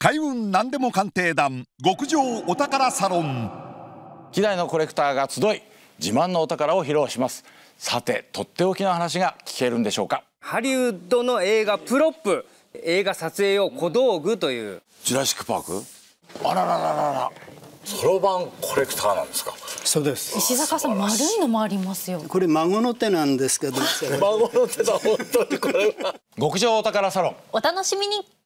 開運何でも鑑定団極上お宝サロン希代のコレクターが集い自慢のお宝を披露しますさてとっておきの話が聞けるんでしょうかハリウッドの映画プロップ映画撮影用小道具というジュラシックパークあらららららそろばんコレクターなんですか。そうです。石坂さん丸いのもありますよ。これ孫の手なんですけど。孫の手だ本当にこれは。極上お宝サロン。お楽しみに。